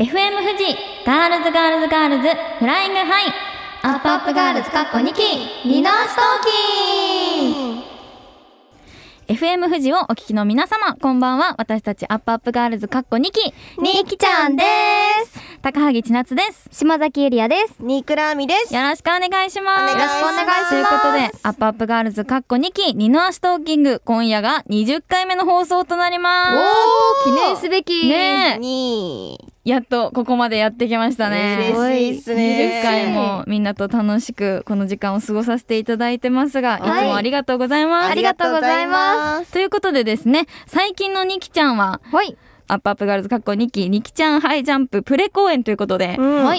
FM 富士ガールズガールズガールズフライングハイアップアップガールズかっこ2期リナーストーキー FM 富士をお聞きの皆様こんばんは私たちアップアップガールズかっこ2期にきちゃんです高萩千夏です島崎エリアですニークラーミですよろしくお願いしますよろしくお願いしますということでアップアップガールズかっこ2期二の足トーキング今夜が20回目の放送となりますお記念すべきねやっとここまでやってきましたね。すごいっすね。20回もみんなと楽しくこの時間を過ごさせていただいてますが、い、つもありがとうございます。ありがとうございます。ということでですね、最近のニキちゃんは、はい、アップアップガールズかっこ2期二期ちゃんハイジャンププレ公演ということで、うん、ア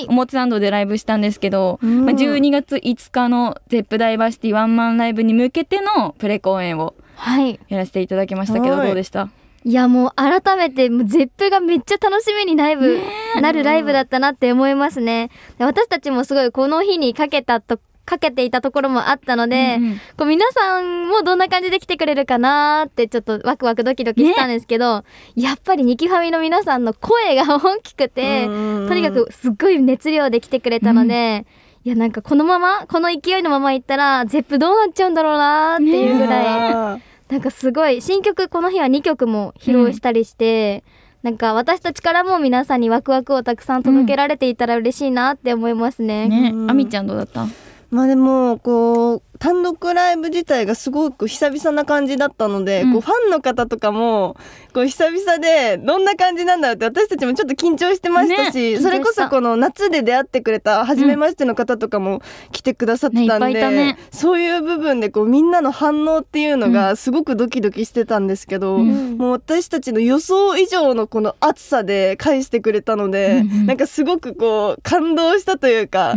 ンドでライブしたんですけど、うん、まあ、十二月五日のゼップダイバーシティワンマンライブに向けてのプレ公演をやらせていただきましたけど、はい、どうでしたいやもう改めてもうゼップがめっちゃ楽しみにライブ、なるライブだったなって思いますね私たちもすごいこの日にかけたとかけていたところもあったので、うんうん、こう皆さんもどんな感じで来てくれるかなってちょっとワクワクドキドキしたんですけど、ね、やっぱりニキファミの皆さんの声が大きくてとにかくすっごい熱量で来てくれたので。うんいやなんかこのままこの勢いのままいったらゼップどうなっちゃうんだろうなっていうぐらいなんかすごい新曲この日は2曲も披露したりして、うん、なんか私たちからも皆さんにワクワクをたくさん届けられていたら嬉しいなって思いますね。うん、ねあみちゃんどうだったまあでもこう単独ライブ自体がすごく久々な感じだったので、うん、こうファンの方とかもこう久々でどんな感じなんだろうって私たちもちょっと緊張してましたし、ね、それこそこの夏で出会ってくれた初めましての方とかも来てくださってたんで、うんねね、そういう部分でこうみんなの反応っていうのがすごくドキドキしてたんですけど、うん、もう私たちの予想以上のこの暑さで返してくれたので、うんうん、なんかすごくこう感動したというか、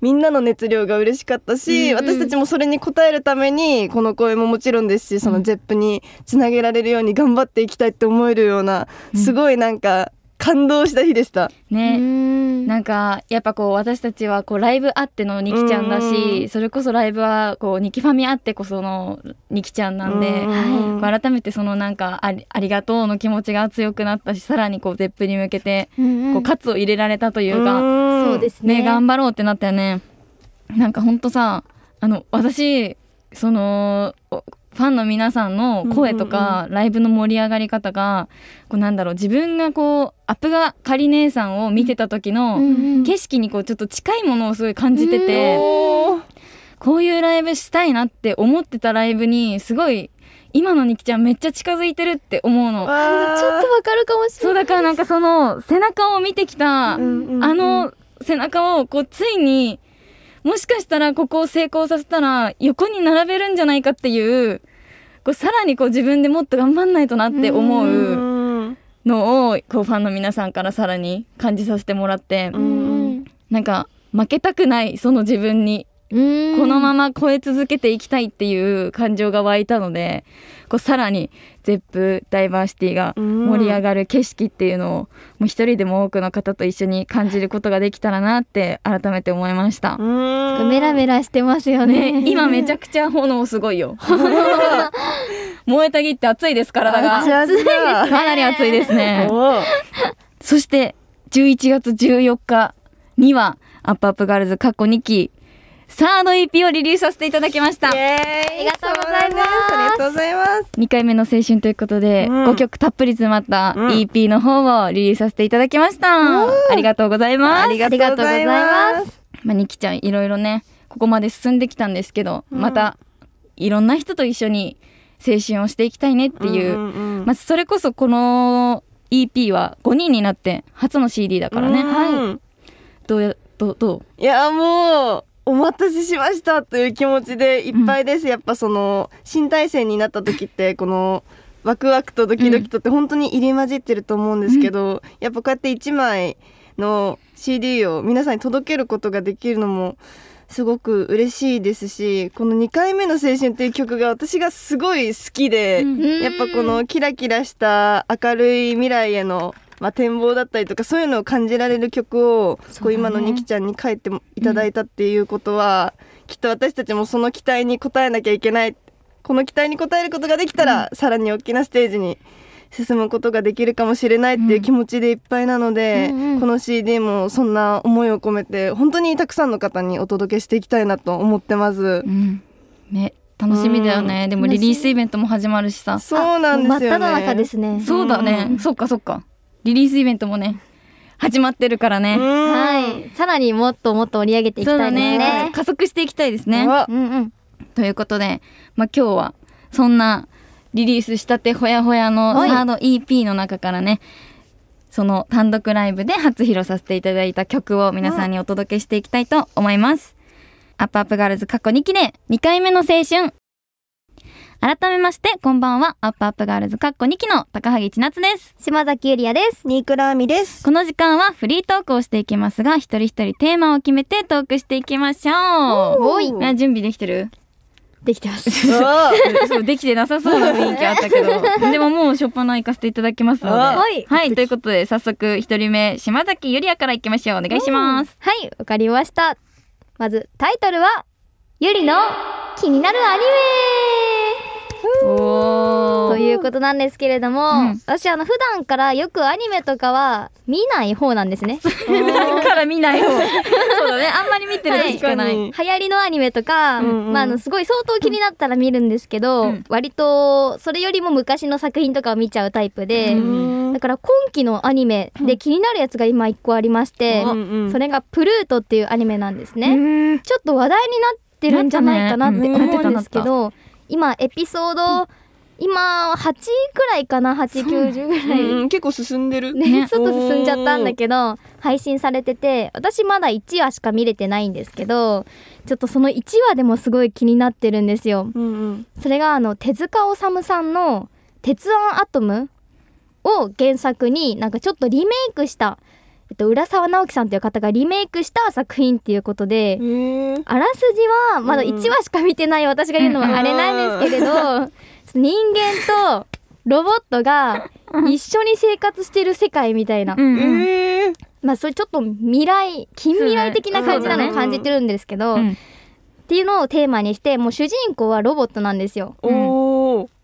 みんなの熱量が嬉しかったし、うんうん、私たちもそれに応えるためにこの声ももちろんですしその ZEP につなげられるように頑張っていきたいって思えるようなすごいなんか感動した日でした。ね、なんかやっぱこう私たちはこうライブあってのニキちゃんだし、それこそライブはこうニキファミあってこそのニキちゃんなんで、改めてそのなんかありありがとうの気持ちが強くなったしさらにこう絶プに向けてこう喝を入れられたというか、そうですね頑張ろうってなったよね。なんかほんとさあの私そのファンの皆さんの声とか、ライブの盛り上がり方がこうなんだろう自分がこうアップがカリ姉さんを見てた時の景色にこうちょっと近いものをすごい感じてて、こういうライブしたいなって思ってたライブにすごい今のニキちゃんめっちゃ近づいてるって思うのちょっとわかるかもしれないそうだからなんかその背中を見てきた、あの背中をこうついにもしかしたらここを成功させたら横に並べるんじゃないかっていうこうさらにこう自分でもっと頑張んないとなって思うのをこうファンの皆さんからさらに感じさせてもらってなんか負けたくないその自分にこのまま超え続けていきたいっていう感情が湧いたのでこうさらにゼップダイバーシティが盛り上がる景色っていうのをもう一人でも多くの方と一緒に感じることができたらなって改めて思いましたメラメラしてますよね、ね、今めちゃくちゃ炎すごいよ 燃えたぎって暑いです体がかなり暑いですねそして11月14日にはアップアップガールズ過去2期さあの EP をリリースさせていただきましたありがとうございますありがとうございます2回目の青春ということで、うん、5曲たっぷり詰まった EP の方をリリースさせていただきました、うん、ありがとうございますありがとうございますまあ、にきちゃんいろいろねここまで進んできたんですけど、うん、またいろんな人と一緒に青春をしていきたいねっていううんうんうん、まあ、それこそこの EP は5人になって初の CD だからね、うん、はい、どうやどどういやもうお待たせしましたという気持ちでいっぱいです、うん、やっぱその新体制になった時ってこのワクワクとドキドキとって本当に入り混じってると思うんですけど、うん、やっぱこうやって1枚の CD を皆さんに届けることができるのもすごく嬉しいですしこの「2回目の青春」っていう曲が私がすごい好きで、うん、やっぱこのキラキラした明るい未来へのまあ、展望だったりとかそういうのを感じられる曲をこう今のニキちゃんに書いていただいたっていうことは、きっと私たちもその期待に応えなきゃいけないこの期待に応えることができたら、さらに大きなステージに進むことができるかもしれないっていう気持ちでいっぱいなので、この CD もそんな思いを込めて本当にたくさんの方にお届けしていきたいなと思ってます。ね楽しみだよね、うん、でもリリースイベントも始まるしさそうなんですよ、ね、真っ只中ですねそうだね、うん、そっかそっかリリースイベントもね始まってるからねはいさらにもっともっと盛り上げていきたいですね、ね、加速していきたいですね、うんうん、ということで、まあ、今日はそんなリリースしたてほやほやのサード EP の中からねその単独ライブで初披露させていただいた曲を皆さんにお届けしていきたいと思います、アップアップガールズ過去2期で2回目の青春改めまして、こんばんは。アップアップガールズカッコ2期の高萩千夏です。島崎ゆりやです。ニークラーミです。この時間はフリートークをしていきますが、一人一人テーマを決めてトークしていきましょう。おい。準備できてるできてます。そう、できてなさそうな雰囲気あったけど。でももうしょっぱな行かせていただきますので。はい。はい、ということで、早速一人目、島崎ゆりやからいきましょう。お願いします。はい、わかりました。まず、タイトルは、ゆりの気になるアニメということなんですけれども、うん、私あの普段からよくアニメとかは見ない方なんですね。普段から見ない方。そうだね、あんまり見てるしかない。流行りのアニメとか、うんうん、まああのすごい相当気になったら見るんですけど、うん、割とそれよりも昔の作品とかを見ちゃうタイプで、だから今期のアニメで気になるやつが今一個ありまして、うんそれがプルートっていうアニメなんですね。ちょっと話題になってってるんじゃないかなって思うんですけど、今エピソード、今8くらいかな890ぐらい、うん、結構進んでるねちょっと進んじゃったんだけど配信されてて私まだ1話しか見れてないんですけどちょっとその1話でもすごい気になってるんですよ、うんうん、それがあの手塚治虫さんの「鉄腕アトム」を原作になんかちょっとリメイクしたえっと、浦沢直樹さんという方がリメイクした作品っていうことで、あらすじはまだ1話しか見てない私が言うのはあれなんですけれど、人間とロボットが一緒に生活してる世界みたいな。まあ、それちょっと未来近未来的な感じなのを感じてるんですけど、っていうのをテーマにしてもう主人公はロボットなんですよ。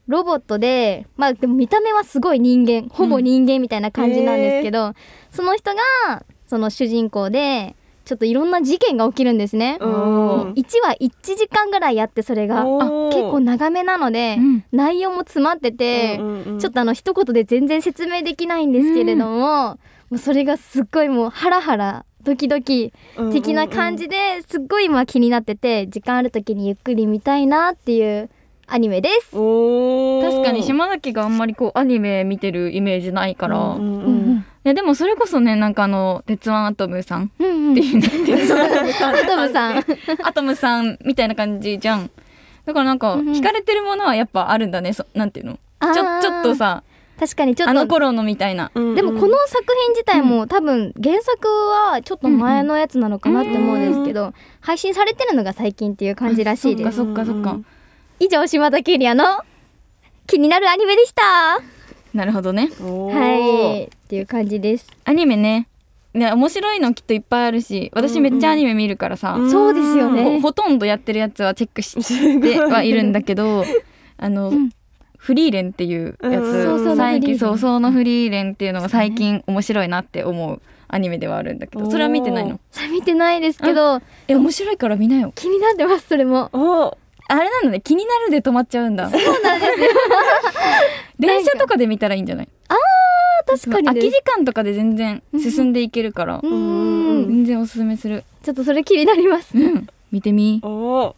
ロボットで、まあでも見た目はすごい人間、ほぼ人間みたいな感じなんですけど、うんえー、その人が、その主人公で、ちょっといろんな事件が起きるんですね。1話1時間ぐらいやってそれが結構長めなので、うん、内容も詰まってて、うんうんうん、ちょっとあの一言で全然説明できないんですけれども、うん、もうそれがすっごいもうハラハラドキドキ的な感じですっごい今気になってて時間ある時にゆっくり見たいなっていうアニメです確かに島崎があんまりこうアニメ見てるイメージないから、うんうんうん、いやでもそれこそねなんかあの「鉄腕アトムさん」っていうね、うん、アトムさん アトムさんみたいな感じじゃんだからなんか惹かれてるものはやっぱあるんだねそなんていうのちょちょっとさ確かにちょっとあの頃のみたいな、うんうん、でもこの作品自体も、うん、多分原作はちょっと前のやつなのかなって思うんですけど、うんうん、配信されてるのが最近っていう感じらしいですそっかそっかそっか以上島田キュリアの気になるアニメでしたなるほどねはいっていう感じですアニメねね面白いのきっといっぱいあるし私めっちゃアニメ見るからさ、そうですよねほとんどやってるやつはチェックしてはいるんだけど あの、うん、フリーレンっていうやつ最近そうそうのフリーレンっていうのが最近面白いなって思うアニメではあるんだけどそれは見てないのそれ見てないですけどえ面白いから見なよ気になってますそれもおあれなのね気になるで止まっちゃうんだそうなんですよ電車とかで見たらいいんじゃないあー確かに空き時間とかで全然進んでいけるから全然おすすめするちょっとそれ気になります、うん見てみおお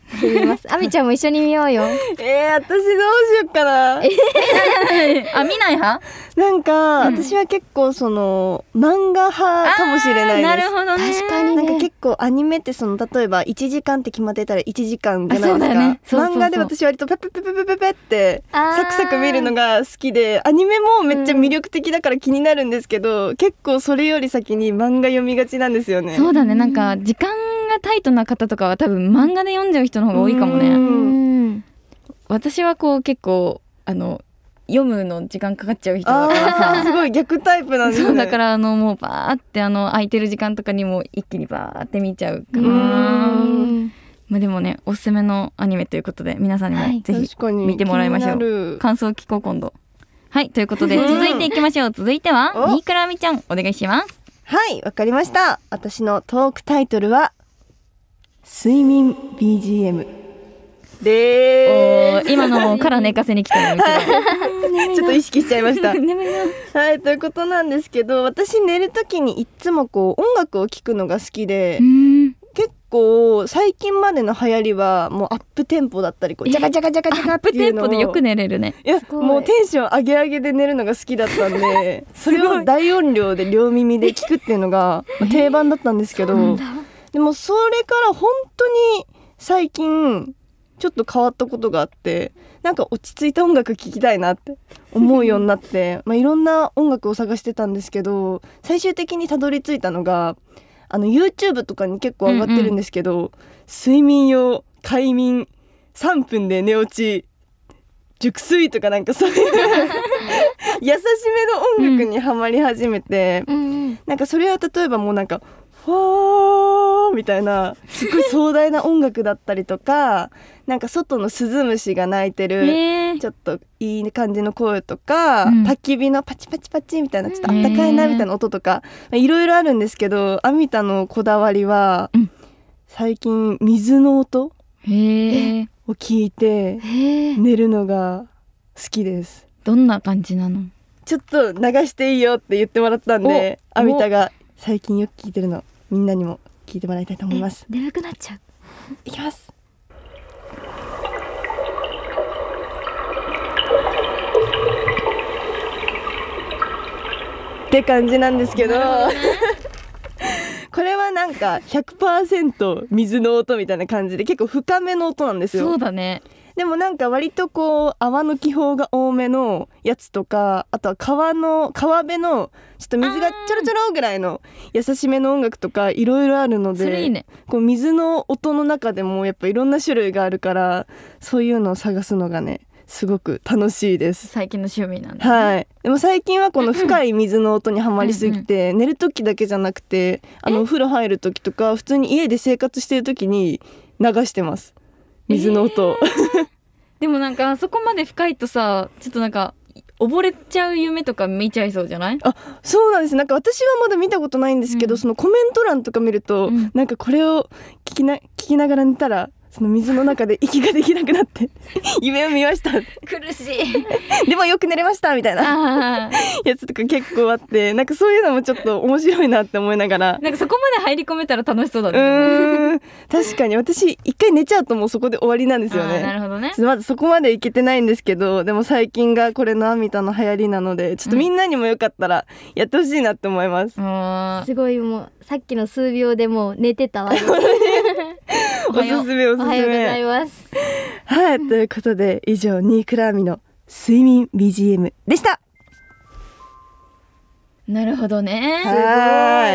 あみちゃんも一緒に見ようよえー、私どうしよっかな あ見ない派なんか、うん、私は結構その漫画派かもしれないなるほどね確かに、ね、なんか結構アニメってその例えば1時間って決まってたら1時間じゃないですか、ね、漫画で私は割とペペペペペペペってサクサク見るのが好きでアニメもめっちゃ魅力的だから気になるんですけど、うん、結構それより先に漫画読みがちなんですよねそうだねなんか時間がタイトな方とかは多分漫画で読んじゃう人の方が多いかもね。私はこう結構あの読むの時間かかっちゃう人だからさすごい逆タイプなんですねそうだからあのもうバーってあの空いてる時間とかにも一気にバーって見ちゃうかなまあでもねおすすめのアニメということで皆さんにもぜひ見てもらいましょう、はい、感想聞こう今度はいということで続いていきましょう続いては新倉亜美ちゃんお願いしますはいわかりました私のトークタイトルは睡眠 BGM で今のもから寝かせに来たの ちょっと意識しちゃいました はいということなんですけど私寝る時にいつもこう音楽を聴くのが好きで結構最近までの流行りはもうアップテンポだったりこうジャカジャカジャカジャカっていうのアップテンポでよく寝れるねいやもうテンション上げ上げで寝るのが好きだったんで それを大音量で両耳で聞くっていうのが定番だったんですけど。でもそれから本当に最近ちょっと変わったことがあってなんか落ち着いた音楽聴きたいなって思うようになって まあいろんな音楽を探してたんですけど最終的にたどり着いたのがあの YouTube とかに結構上がってるんですけど、うんうん、睡眠用快眠3分で寝落ち熟睡とかなんかそういう 優しめの音楽にはまり始めて、うん、なんかそれは例えばもうなんか「ファー」よみたいなすごい壮大な音楽だったりとかなんか外のスズムシが鳴いてるちょっといい感じの声とか、う焚き火のパチパチパチみたいなちょっとあったかいなみたいな音とかいろいろあるんですけどアミタのこだわりは、うん、最近水の音を聞いて寝るのが好きです。どんな感じなのちょっと流していいよって言ってもらったんでアミタが最近よく聞いてるのみんなにも聞いてもらいたいと思います。眠くなっちゃう。いきます。って感じなんですけど。これはなんか100%水の音みたいな感じで結構深めの音なんですよそうだねでもなんか割とこう泡の気泡が多めのやつとかあとは川の川辺のちょっと水がちょろちょろぐらいの優しめの音楽とかいろいろあるのでいい、ね、こう水の音の中でもやっぱいろんな種類があるからそういうのを探すのがねすごく楽しいです最近の趣味なんで、ね、はい。でも最近はこの深い水の音にはまりすぎて寝る時だけじゃなくてあのお風呂入る時とか普通に家で生活してる時に流してます水の音、えー、でもなんかあそこまで深いとさちょっとなんか溺れちゃう夢とか見ちゃいそうじゃないあそうなんですなんか私はまだ見たことないんですけど、うん、そのコメント欄とか見ると、うん、なんかこれを聞きな聞きながら寝たらその水の中で息ができなくなって 夢を見ました苦しいでもよく寝れましたみたいなやつとか結構あってなんかそういうのもちょっと面白いなって思いながらなんかそこまで入り込めたら楽しそうだね確かに私一回寝ちゃうともうそこで終わりなんですよねなるほどねまだそこまでいけてないんですけどでも最近がこれのアミタの流行りなのでちょっとみんなにもよかったらやってほしいなって思います、うん、すごいもうさっきの数秒でもう寝てたわ おすすめおすはようございます。はい、ということで以上ニークラーミの睡眠 BGM でした。なるほどね。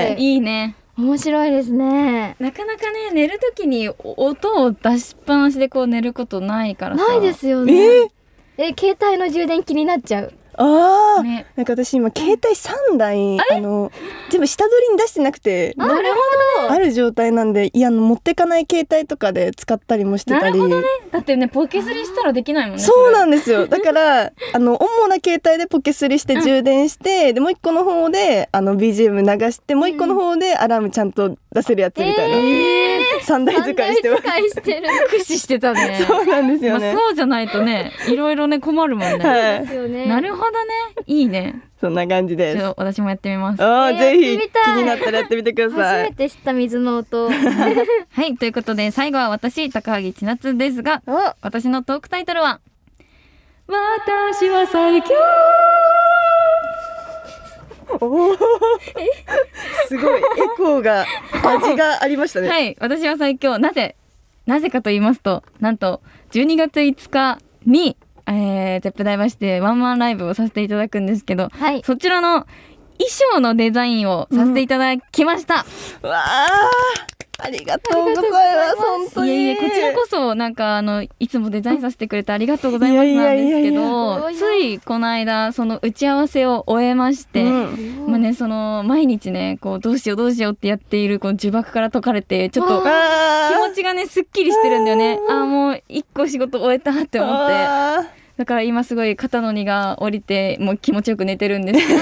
すごい。いいね。面白いですね。なかなかね寝るときに音を出しっぱなしでこう寝ることないからないですよね。えー、え携帯の充電気になっちゃう。ああ、ね、なんか私今携帯三台、あの全部下取りに出してなくてなるほどある状態なんでいやの持ってかない携帯とかで使ったりもしてたりなるほどねだってねポケスリしたらできないもんねそうなんですよだから あの主な携帯でポケスリして充電して、うん、でもう一個の方であの BGM 流してもう一個の方でアラームちゃんと出せるやつみたいな、えー、3台使いしてます使いしてる 駆使してたねそうなんですよね、まあ、そうじゃないとねいろいろね困るもんね、はい、なるほどほどねいいねそんな感じです私もやってみますお、ぜひ気になったらやってみてください初めて知った水の音 はいということで最後は私高萩千夏ですが私のトークタイトルは私は最強 おすごいエコーが味がありましたねはい私は最強なぜなぜかと言いますとなんと12月5日にえー、絶対ましてワンマンライブをさせていただくんですけど、はい、そちらの衣装のデザインをさせていただきました。うん、わーありがとうございます本当にいえいえこちらこそなんかあのいつもデザインさせてくれてありがとうございますなんですけどついこの間その打ち合わせを終えまして、うん、まあねその毎日ねこうどうしようどうしようってやっているこの呪縛から解かれてちょっと気持ちがねすっきりしてるんだよねああもう一個仕事終えたって思って。だから今すごい肩の荷が下りてもう気持ちよく寝てるんですけど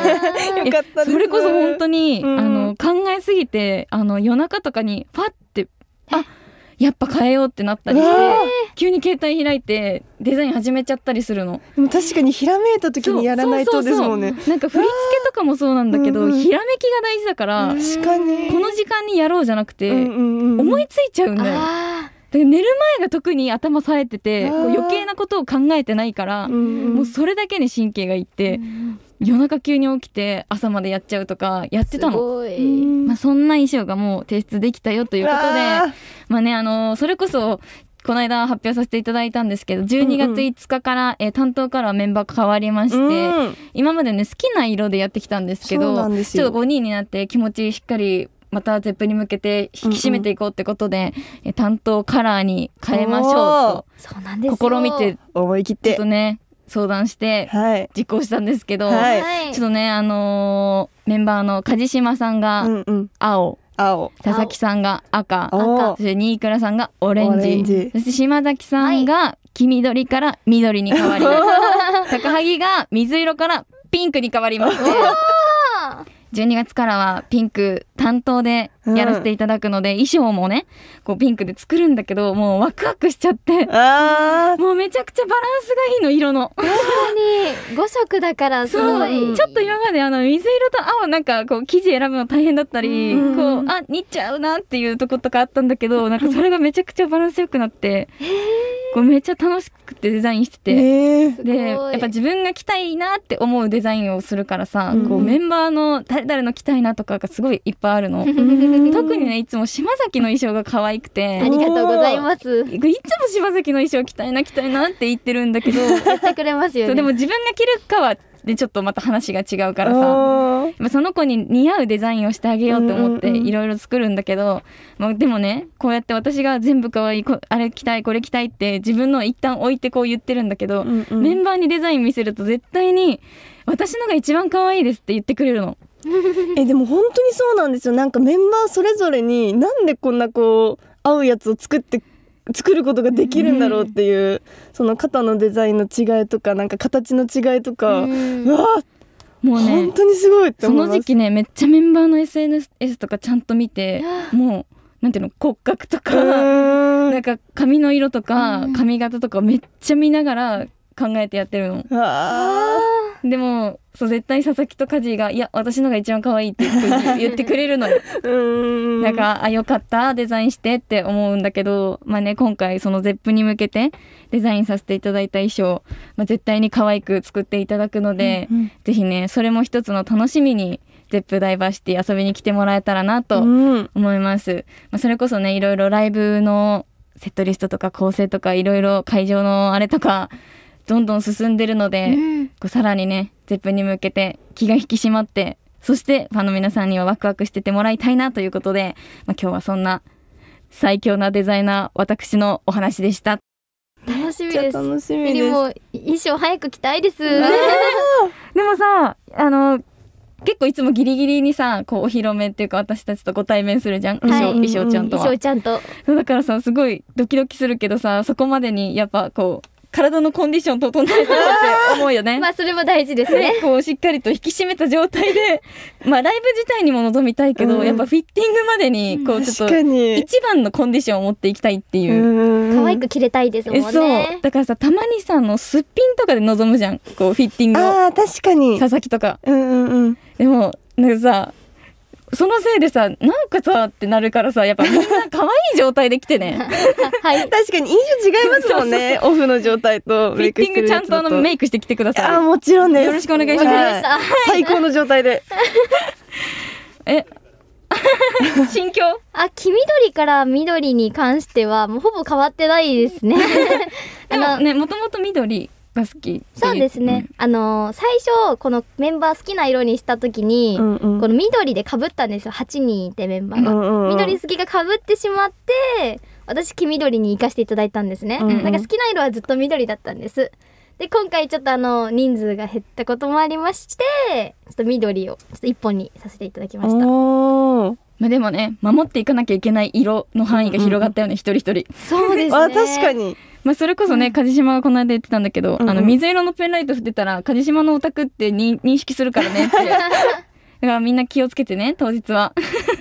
よかったそれこそ本当に、うん、あの考えすぎてあの夜中とかにパッてあやっぱ変えようってなったりして急に携帯開いてデザイン始めちゃったりするの確かにひらめいた時にやらないとですもんねなんか振り付けとかもそうなんだけど、うんうん、ひらめきが大事だから確かにこの時間にやろうじゃなくて、うんうんうん、思いついちゃうんだよ寝る前が特に頭冴えてて余計なことを考えてないから、うん、もうそれだけに神経がいって、うん、夜中急に起きて朝までやっちゃうとかやってたの、まあ、そんな衣装がもう提出できたよということでまあねあのそれこそこの間発表させていただいたんですけど12月5日から、うんうん、えー、担当からメンバーが変わりまして、うん、今までね好きな色でやってきたんですけどちょっと5人になって気持ちしっかりまたゼップに向けて引き締めていこうってことで、うんうん、担当カラーに変えましょうと試みて思い切ってちょっとね相談して実行したんですけど、はい、ちょっとねあのー、メンバーの梶島さんが青、うんうん青佐々木さんが赤そして新倉さんがオレンジそして島崎さんが黄緑から緑に変わります、はい、高萩が水色からピンクに変わります、ね12月からはピンク担当でやらせていただくので、うん、衣装もねこうピンクで作るんだけどもうワクワクしちゃってもうめちゃくちゃバランスがいいの色の 五色だからすごいちょっと今まであの水色と青なんかこう生地選ぶの大変だったり、うこうあ似ちゃうなっていうとことかあったんだけどなんかそれがめちゃくちゃバランスよくなってこうめっちゃ楽しくてデザインしてて、えでやっぱ自分が着たいなって思うデザインをするからさ、うこうメンバーの誰々の着たいなとかがすごいいっぱいあるの特にねいつも島崎の衣装が可愛くてありがとうございますいつも島崎の衣装着たいな着たいなって言ってるんだけど 言ってくれますよ、ね、でも自分んが着るかはでちょっとまた話が違うからさその子に似合うデザインをしてあげようと思っていろいろ作るんだけど、まあ、でもねこうやって私が全部可愛いこあれ着たいこれ着たいって自分の一旦置いてこう言ってるんだけど、うんうん、メンバーにデザイン見せると絶対に「私のが一番可愛いです」って言ってくれるの。えでも本当にそうなんですよなんかメンバーそれぞれになんでこんなこう合うやつを作って作ることができるんだろうっていう、うん、その肩のデザインの違いとかなんか形の違いとか、うん、うわもうね本当にすごいってその時期ねめっちゃメンバーの SNS とかちゃんと見てもうなんていうの骨格とか、なんか髪の色とか髪型とかめっちゃ見ながら考えてやってるの。でもそう絶対佐々木と梶が「いや私のが一番可愛いって言ってくれるのよなんか「あよかったデザインして」って思うんだけどまあね今回その ZEP に向けてデザインさせていただいた衣装、まあ、絶対に可愛く作っていただくので、うんうん、ぜひねそれも一つの楽しみにゼップダイバーシティ遊びに来てもらえたらなと思います。うん、まあ、それこそねいろいろライブのセットリストとか構成とかいろいろ会場のあれとかどんどん進んでるので、うん、こうさらにね絶ップに向けて気が引き締まってそしてファンの皆さんにはワクワクしててもらいたいなということで、まあ、今日はそんな最強なデザイナー私のお話でした。楽しみです。楽しみでも衣装早く着たいです。でもさ、あの結構いつもギリギリにさ、こうお披露目っていうか私たちとご対面するじゃん。はい、衣装衣装ちゃんとは。衣装ちゃんと。だからさ、すごいドキドキするけどさ、そこまでにやっぱこう体のコンディション整えたって思うよね。まあそれも大事ですね。こうしっかりと引き締めた状態で、まあライブ自体にも臨みたいけど、うん、やっぱフィッティングまでにこうちょっと一番のコンディションを持っていきたいっていう。可愛く着れたいですもんね。そう。だからさたまにさのすっぴんとかで臨むじゃん。こうフィッティングを。ああ確かに。佐々木とか。うんうんうん。でもなんかさそのせいでさなんかさってなるからさやっぱみんな可愛い状態で来てね、はい、確かに印象違いますもんねオフの状態とフィッティングちゃんとあのメイクしてきてくださいあもちろんですよろしくお願いします、はい、最高の状態で え心境あ黄緑から緑に関してはもうほぼ変わってないですねでもねもともと緑が好きそうですね、うん、あの最初このメンバー好きな色にした時に、うんうん、この緑でかぶったんですよ8人いてメンバーが、うんうん、緑好きがかぶってしまって私黄緑に生かしていただいたんですね、うんうん、なんか好きな色はずっと緑だったんですで今回ちょっとあの人数が減ったこともありましてちょっと緑をちょっと一本にさせていただきましたまあでもね守っていかなきゃいけない色の範囲が広がったよね、うん、一人一人そうですね 確かにまあ、それこそね、梶島がこの間言ってたんだけど、うんあの水色のペンライト振ってたら梶島のオタクって認識するからねって だからみんな気をつけてね当日は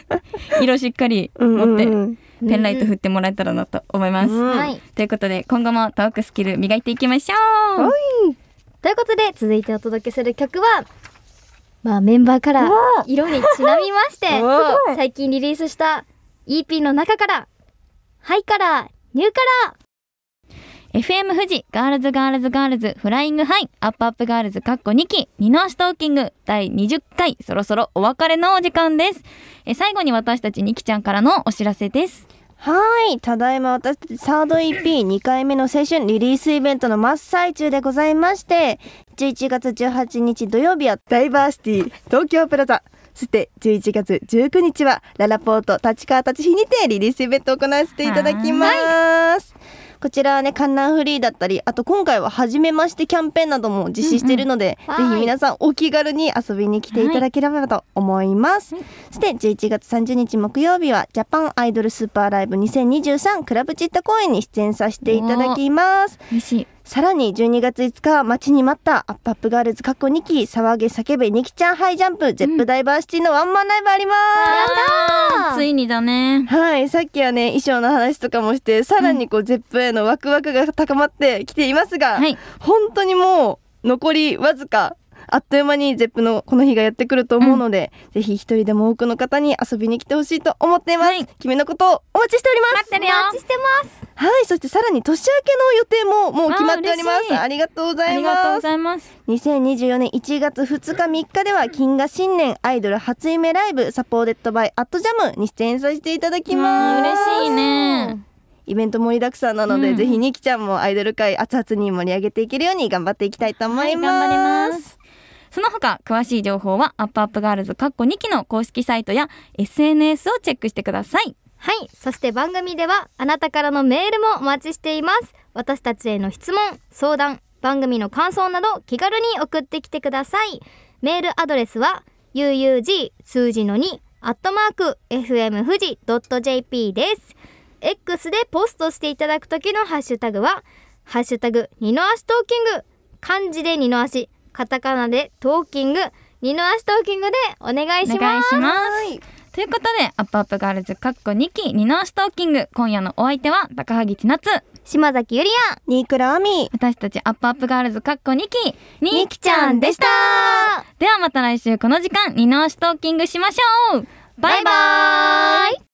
色しっかり持って。ペンライト振ってもらえたらなと思います。うん、ということで今後もトークスキル磨いていきましょうということで続いてお届けする曲はまあメンバーから色にちなみまして 最近リリースした EP の中から「ハイカラーニューカラー」FM 富士、ガールズガールズガールズ、フライングハイ、アップアップガールズ、カッコ2期、二の足トーキング、第20回、そろそろお別れのお時間です。え最後に私たちニキちゃんからのお知らせです。はい。ただいま私たちサード EP2 回目の青春リリースイベントの真っ最中でございまして、11月18日土曜日はダイバーシティ東京プラザ、そして11月19日はララポート立川立日にてリリースイベントを行わせていただきます。こちらはね、観覧フリーだったり、あと今回は初めましてキャンペーンなども実施しているので、うんうん、ぜひ皆さんお気軽に遊びに来ていただければと思います。はい、そして11月30日木曜日は、ジャパンアイドルスーパーライブ2023クラブチッタ公演に出演させていただきます。嬉しい。さらに12月5日待ちに待ったアップアップガールズ過去2期騒げ叫べニキちゃんハイジャンプ、ゼップダイバーシティのワンマンライブあります、ついにだねはいさっきはね衣装の話とかもしてさらにこう、ゼップへのワクワクが高まってきていますが、本当にもう残りわずかあっという間にゼップのこの日がやってくると思うので、うん、ぜひ一人でも多くの方に遊びに来てほしいと思っています、はい、君のことをお待ちしておりますお待ちしてますはいそしてさらに年明けの予定ももう決まっておりますありがとうございます2024年1月2日3日では金が新年アイドル初夢ライブサポーデッドバイアットジャムに出演させていただきます嬉しいねイベント盛りだくさんなので、うん、ぜひにきちゃんもアイドル界熱々に盛り上げていけるように頑張っていきたいと思います、はい、頑張りますその他、詳しい情報は、アップアップガールズ2期の公式サイトや SNS をチェックしてください。はい。そして番組では、あなたからのメールもお待ちしています。私たちへの質問、相談、番組の感想など気軽に送ってきてください。メールアドレスは、uug 数字の2、アットマーク、fm 富士 .jp です。X でポストしていただくときのハッシュタグは、ハッシュタグ、二の足トーキング、漢字で二の足、カタカナでトーキング二の足トーキングでお願いしますということでアップアップガールズかっこ2期二の足トーキング今夜のお相手は高萩千夏島崎ゆりやニークラアミ私たちアップアップガールズかっこ2期にきちゃんでしたではまた来週この時間二の足トーキングしましょうバイバイ